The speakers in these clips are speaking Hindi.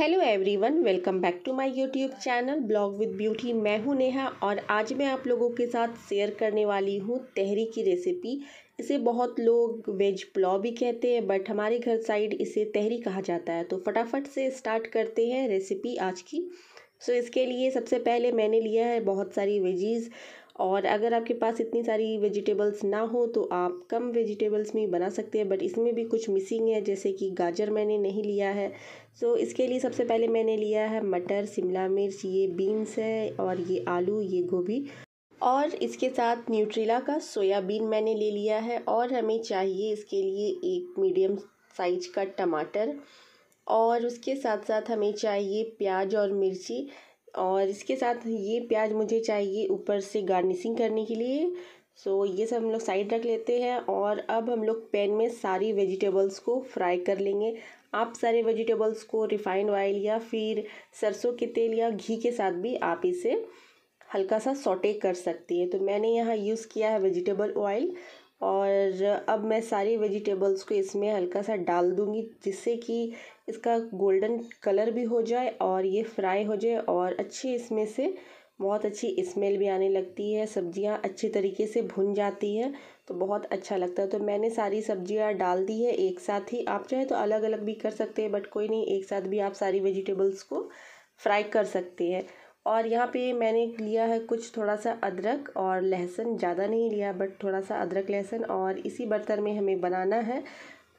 hello everyone welcome back to my YouTube channel blog with beauty मैं हूं नेहा और आज मैं आप लोगों के साथ शेयर करने वाली हूं तहरी की रेसिपी इसे बहुत लोग वेज पुलाव भी कहते हैं बट हमारे घर साइड इसे तहरी कहा जाता है तो फटाफट से स्टार्ट करते हैं रेसिपी आज की सो so, इसके लिए सबसे पहले मैंने लिया है बहुत सारी वेजीज़ और अगर आपके पास इतनी सारी वेजिटेबल्स ना हो तो आप कम वेजिटेबल्स में बना सकते हैं बट इसमें भी कुछ मिसिंग है जैसे कि गाजर मैंने नहीं लिया है सो so, इसके लिए सबसे पहले मैंने लिया है मटर शिमला मिर्च ये बीन्स है और ये आलू ये गोभी और इसके साथ न्यूट्रीला का सोयाबीन मैंने ले लिया है और हमें चाहिए इसके लिए एक मीडियम साइज का टमाटर और उसके साथ साथ हमें चाहिए प्याज और मिर्ची और इसके साथ ये प्याज मुझे चाहिए ऊपर से गार्निशिंग करने के लिए सो so, ये सब हम लोग साइड रख लेते हैं और अब हम लोग पैन में सारी वेजिटेबल्स को फ्राई कर लेंगे आप सारे वेजिटेबल्स को रिफाइंड ऑयल या फिर सरसों के तेल या घी के साथ भी आप इसे हल्का सा सोटे कर सकती है तो मैंने यहाँ यूज़ किया है वेजिटेबल ऑयल और अब मैं सारी वेजिटेबल्स को इसमें हल्का सा डाल दूँगी जिससे कि इसका गोल्डन कलर भी हो जाए और ये फ्राई हो जाए और अच्छी इसमें से बहुत अच्छी स्मेल भी आने लगती है सब्जियां अच्छे तरीके से भुन जाती हैं तो बहुत अच्छा लगता है तो मैंने सारी सब्जियां डाल दी है एक साथ ही आप चाहे तो अलग अलग भी कर सकते हैं बट कोई नहीं एक साथ भी आप सारी वेजिटेबल्स को फ्राई कर सकते हैं और यहाँ पे मैंने लिया है कुछ थोड़ा सा अदरक और लहसुन ज़्यादा नहीं लिया बट थोड़ा सा अदरक लहसुन और इसी बर्तन में हमें बनाना है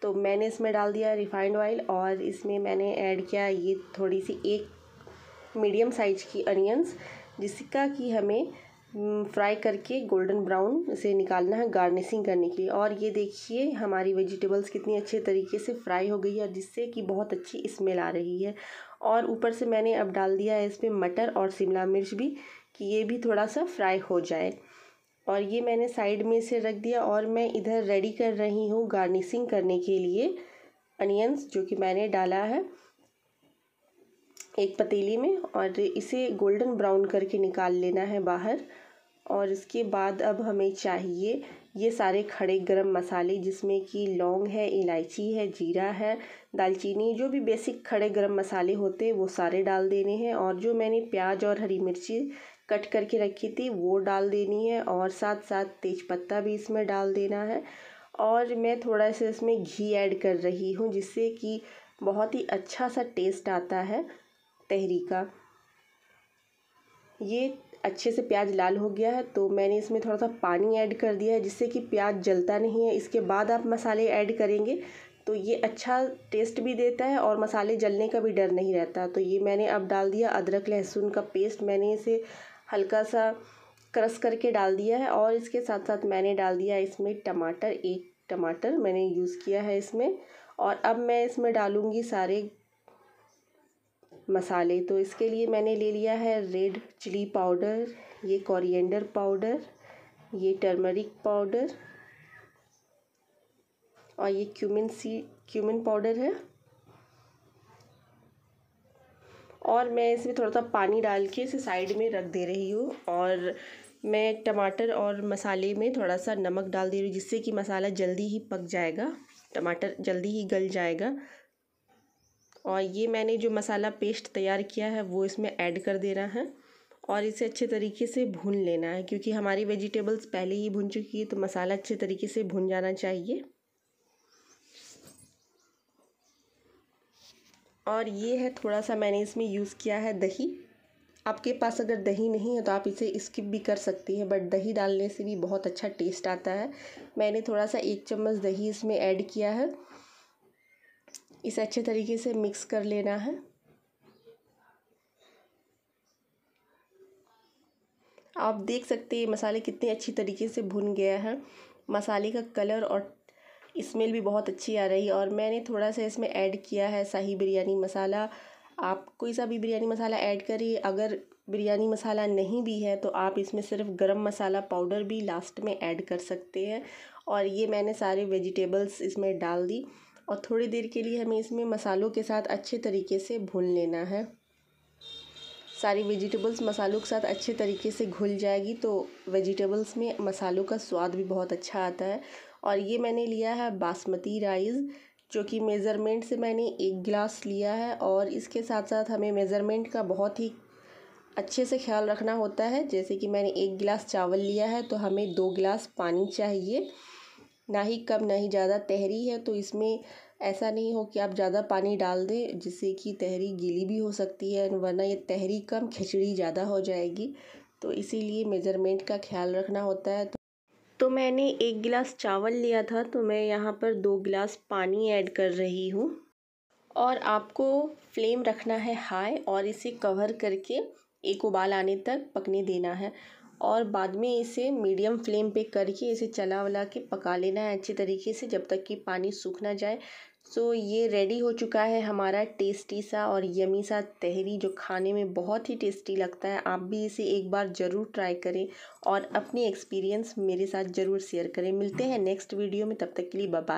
तो मैंने इसमें डाल दिया रिफाइंड ऑयल और इसमें मैंने ऐड किया ये थोड़ी सी एक मीडियम साइज की अनियंस जिसका कि हमें फ्राई करके गोल्डन ब्राउन से निकालना है गार्निशिंग करने के लिए और ये देखिए हमारी वेजिटेबल्स कितनी अच्छे तरीके से फ्राई हो गई है जिससे कि बहुत अच्छी स्मेल आ रही है और ऊपर से मैंने अब डाल दिया है इस पर मटर और शिमला मिर्च भी कि ये भी थोड़ा सा फ्राई हो जाए और ये मैंने साइड में से रख दिया और मैं इधर रेडी कर रही हूँ गार्निशिंग करने के लिए अनियंस जो कि मैंने डाला है एक पतीली में और इसे गोल्डन ब्राउन करके निकाल लेना है बाहर और इसके बाद अब हमें चाहिए ये सारे खड़े गरम मसाले जिसमें कि लौंग है इलायची है जीरा है दालचीनी जो भी बेसिक खड़े गरम मसाले होते हैं वो सारे डाल देने हैं और जो मैंने प्याज और हरी मिर्ची कट करके रखी थी वो डाल देनी है और साथ साथ तेज़पत्ता भी इसमें डाल देना है और मैं थोड़ा सा इसमें घी ऐड कर रही हूँ जिससे कि बहुत ही अच्छा सा टेस्ट आता है तहरी का ये अच्छे से प्याज लाल हो गया है तो मैंने इसमें थोड़ा सा पानी ऐड कर दिया है जिससे कि प्याज जलता नहीं है इसके बाद आप मसाले ऐड करेंगे तो ये अच्छा टेस्ट भी देता है और मसाले जलने का भी डर नहीं रहता तो ये मैंने अब डाल दिया अदरक लहसुन का पेस्ट मैंने इसे हल्का सा क्रस करके डाल दिया है और इसके साथ साथ मैंने डाल दिया इसमें टमाटर एक टमाटर मैंने यूज़ किया है इसमें और अब मैं इसमें डालूँगी सारे मसाले तो इसके लिए मैंने ले लिया है रेड चिली पाउडर ये कोरिएंडर पाउडर ये टर्मरिक पाउडर और ये क्यूमिन सी क्यूमिन पाउडर है और मैं इसमें थोड़ा सा पानी डाल के इसे साइड में रख दे रही हूँ और मैं टमाटर और मसाले में थोड़ा सा नमक डाल दे रही हूँ जिससे कि मसाला जल्दी ही पक जाएगा टमाटर जल्दी ही गल जाएगा और ये मैंने जो मसाला पेस्ट तैयार किया है वो इसमें ऐड कर देना है और इसे अच्छे तरीके से भून लेना है क्योंकि हमारी वेजिटेबल्स पहले ही भुन चुकी है तो मसाला अच्छे तरीके से भुन जाना चाहिए और ये है थोड़ा सा मैंने इसमें यूज़ किया है दही आपके पास अगर दही नहीं है तो आप इसे स्किप भी कर सकती हैं बट दही डालने से भी बहुत अच्छा टेस्ट आता है मैंने थोड़ा सा एक चम्मच दही इसमें ऐड किया है इसे अच्छे तरीके से मिक्स कर लेना है आप देख सकते हैं मसाले कितने अच्छी तरीके से भुन गया है मसाले का कलर और स्मेल भी बहुत अच्छी आ रही है और मैंने थोड़ा सा इसमें ऐड किया है शाही बिरयानी मसाला आप कोई सा भी बिरयानी मसाला ऐड करिए अगर बिरयानी मसाला नहीं भी है तो आप इसमें सिर्फ गरम मसाला पाउडर भी लास्ट में ऐड कर सकते हैं और ये मैंने सारे वेजिटेबल्स इसमें डाल दी और थोड़ी देर के लिए हमें इसमें मसालों के साथ अच्छे तरीके से भून लेना है सारी वेजिटेबल्स मसालों के साथ अच्छे तरीके से घुल जाएगी तो वेजिटेबल्स में मसालों का स्वाद भी बहुत अच्छा आता है और ये मैंने लिया है बासमती राइस जो कि मेज़रमेंट से मैंने एक गिलास लिया है और इसके साथ साथ हमें मेज़रमेंट का बहुत ही अच्छे से ख्याल रखना होता है जैसे कि मैंने एक गिलास चावल लिया है तो हमें दो गिलास पानी चाहिए ना ही कम ना ही ज़्यादा तहरी है तो इसमें ऐसा नहीं हो कि आप ज़्यादा पानी डाल दें जिससे कि तहरी गीली भी हो सकती है वरना ये तहरी कम खिचड़ी ज़्यादा हो जाएगी तो इसीलिए मेज़रमेंट का ख्याल रखना होता है तो मैंने एक गिलास चावल लिया था तो मैं यहाँ पर दो गिलास पानी ऐड कर रही हूँ और आपको फ्लेम रखना है हाई और इसे कवर करके एक उबाल आने तक पकने देना है और बाद में इसे मीडियम फ्लेम पे करके इसे चला वला के पका लेना है अच्छे तरीके से जब तक कि पानी सूख ना जाए सो so, ये रेडी हो चुका है हमारा टेस्टी सा और यमी सा तहरी जो खाने में बहुत ही टेस्टी लगता है आप भी इसे एक बार ज़रूर ट्राई करें और अपनी एक्सपीरियंस मेरे साथ ज़रूर शेयर करें मिलते हैं नेक्स्ट वीडियो में तब तक के लिए बाय